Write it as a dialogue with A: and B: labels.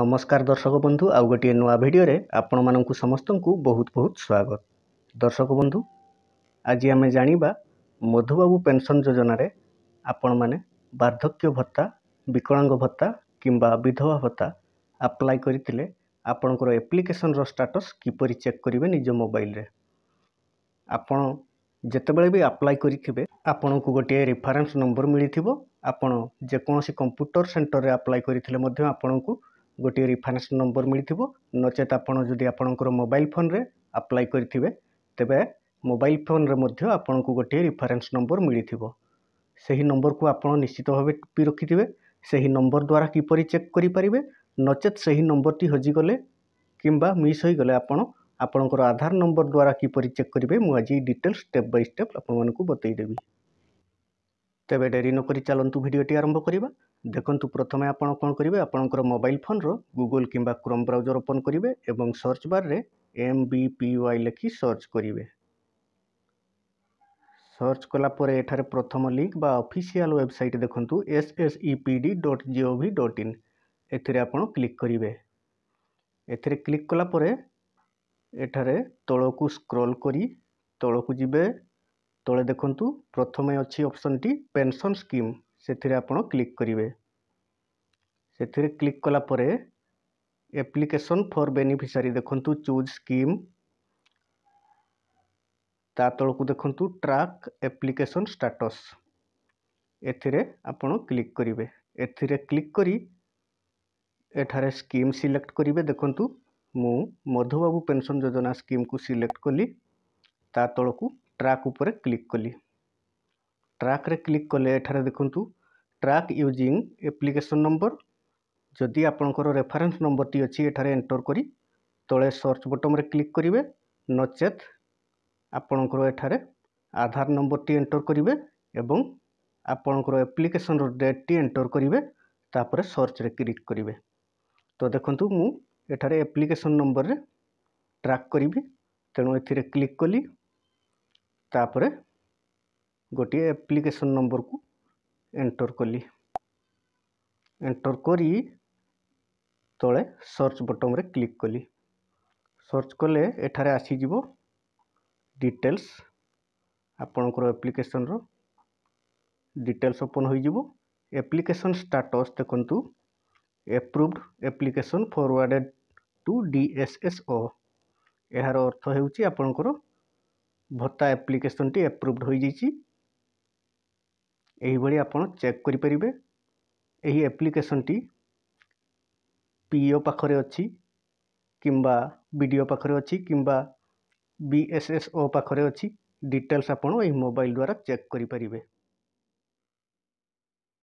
A: নমস্কার দর্শক বন্ধু আউ গোটিয়ে নূয়া ভিডিওরে আপনার সমস্ত বহুত বহুত স্বাগত দর্শক বন্ধু আজি আমি জাঁয়া মধুবাবু পেনশন যোজনার আপন মানে বার্ধক্য ভত্তা বিকলাঙ্গ ভত্তা কিংবা বিধবা ভত্তা আপ্লাই করে আপনার এপ্লিকেসনর স্টাটস কিপর চেক করবে নিজ মোবাইলে আপন যেতবে বি আপ্লাই করে আপনার গোটিয়ে রেফারেন্স নম্বর মিলিথিব আপন যেকোন কম্পুটর সেটরের আপ্লাই করে আপনার ଗୋଟିଏ ରେଫରେନ୍ସ ନମ୍ବର ମିଳିଥିବ ନଚେତ୍ ଆପଣ ଯଦି ଆପଣଙ୍କର ମୋବାଇଲ୍ ଫୋନ୍ରେ ଆପ୍ଲାଏ କରିଥିବେ ତେବେ ମୋବାଇଲ୍ ଫୋନ୍ରେ ମଧ୍ୟ ଆପଣଙ୍କୁ ଗୋଟିଏ ରେଫରେନ୍ସ ନମ୍ବର ମିଳିଥିବ ସେହି ନମ୍ବରକୁ ଆପଣ ନିଶ୍ଚିତ ଭାବେ ଟିପି ରଖିଥିବେ ସେହି ନମ୍ବର ଦ୍ୱାରା କିପରି ଚେକ୍ କରିପାରିବେ ନଚେତ୍ ସେହି ନମ୍ବରଟି ହଜିଗଲେ କିମ୍ବା ମିସ୍ ହୋଇଗଲେ ଆପଣ ଆପଣଙ୍କର ଆଧାର ନମ୍ବର ଦ୍ୱାରା କିପରି ଚେକ୍ କରିବେ ମୁଁ ଆଜି ଡିଟେଲ୍ ଷ୍ଟେପ୍ ବାଇ ଷ୍ଟେପ୍ ଆପଣମାନଙ୍କୁ ବତାଇଦେବି ତେବେ ଡେରି ନକରି ଚାଲନ୍ତୁ ଭିଡ଼ିଓଟି ଆରମ୍ଭ କରିବା ଦେଖନ୍ତୁ ପ୍ରଥମେ ଆପଣ କ'ଣ କରିବେ ଆପଣଙ୍କର ମୋବାଇଲ୍ ଫୋନ୍ର ଗୁଗୁଲ୍ କିମ୍ବା କ୍ରୋମ୍ ବ୍ରାଉଜର୍ ଓପନ୍ କରିବେ ଏବଂ ସର୍ଚ୍ଚ ବାର୍ରେ ଏମ୍ ବି ପି ୱାଇ ଲେଖି ସର୍ଚ୍ଚ କରିବେ ସର୍ଚ୍ଚ କଲା ପରେ ଏଠାରେ ପ୍ରଥମ ଲିଙ୍କ୍ ବା ଅଫିସିଆଲ୍ ୱେବସାଇଟ୍ ଦେଖନ୍ତୁ S S E P D dot G O V dot in ଏଥିରେ ଆପଣ କ୍ଲିକ୍ କରିବେ ଏଥିରେ କ୍ଲିକ୍ କଲା ପରେ ଏଠାରେ ତଳକୁ ସ୍କ୍ରୋଲ୍ କରି ତଳକୁ ଯିବେ ତଳେ ଦେଖନ୍ତୁ ପ୍ରଥମେ ଅଛି ଅପ୍ସନ୍ଟି ପେନ୍ସନ୍ ସ୍କିମ୍ ସେଥିରେ ଆପଣ କ୍ଲିକ୍ କରିବେ ସେଥିରେ କ୍ଲିକ୍ କଲା ପରେ ଆପ୍ଲିକେସନ୍ ଫର୍ ବେନିଫିସିଆରୀ ଦେଖନ୍ତୁ ଚୁଜ୍ ସ୍କିମ୍ ତା ତଳକୁ ଦେଖନ୍ତୁ ଟ୍ରାକ୍ ଆପ୍ଲିକେସନ୍ ଷ୍ଟାଟସ୍ ଏଥିରେ ଆପଣ କ୍ଲିକ୍ କରିବେ ଏଥିରେ କ୍ଲିକ୍ କରି ଏଠାରେ ସ୍କିମ୍ ସିଲେକ୍ଟ କରିବେ ଦେଖନ୍ତୁ ମୁଁ ମଧୁବାବୁ ପେନ୍ସନ୍ ଯୋଜନା ସ୍କିମ୍କୁ ସିଲେକ୍ଟ କଲି ତା ତଳକୁ ট্রাক উপরে ক্লিক কলি ট্রাক্রে ক্লিক কলে এখানে দেখুন ট্রাক ইউজিং এপ্লিকেসন নম্বর যদি আপনার রেফারেন্স নম্বরটি অছি এখানে এন্টর করে তলে সর্চ বটমরে ক্লিক করবে নচেত আপনার এখানে আধার নম্বরটি এন্টর করবে এবং আপনার আপ্লিকেসনর ডেটটি এন্টর করবে তাপরে সর্চরে ক্লিক করবে তো দেখুন মু এখানে আপ্লিকেসন নম্বরের ট্রাক করবি তেমন এর ক্লিক কলি ତାପରେ ଗୋଟିଏ ଆପ୍ଲିକେସନ୍ ନମ୍ବରକୁ ଏଣ୍ଟର୍ କଲି ଏଣ୍ଟର୍ କରି ତଳେ ସର୍ଚ୍ଚ ବଟମ୍ରେ କ୍ଲିକ୍ କଲି ସର୍ଚ୍ଚ କଲେ ଏଠାରେ ଆସିଯିବ ଡିଟେଲ୍ସ ଆପଣଙ୍କର ଆପ୍ଲିକେସନ୍ର ଡିଟେଲ୍ସ ଓପନ୍ ହୋଇଯିବ ଆପ୍ଲିକେସନ୍ ଷ୍ଟାଟସ୍ ଦେଖନ୍ତୁ approved application forwarded to D S S O ଏହାର ଅର୍ଥ ହେଉଛି ଆପଣଙ୍କର ভত্তা ଆପ୍ଲିକେସନ୍ଟି ଆପ୍ରୁଭ୍ଡ୍ ହୋଇଯାଇଛି ଏହିଭଳି ଆପଣ ଚେକ୍ କରିପାରିବେ ଏହି ଆପ୍ଲିକେସନ୍ଟି ପି ଓ ପାଖରେ ଅଛି କିମ୍ବା ବି ଡ଼ି ଓ ପାଖରେ ଅଛି କିମ୍ବା ବି ଏସ୍ ଏସ୍ ଓ ପାଖରେ ଅଛି ଡିଟେଲ୍ସ ଆପଣ ଏହି ମୋବାଇଲ୍ ଦ୍ୱାରା ଚେକ୍ କରିପାରିବେ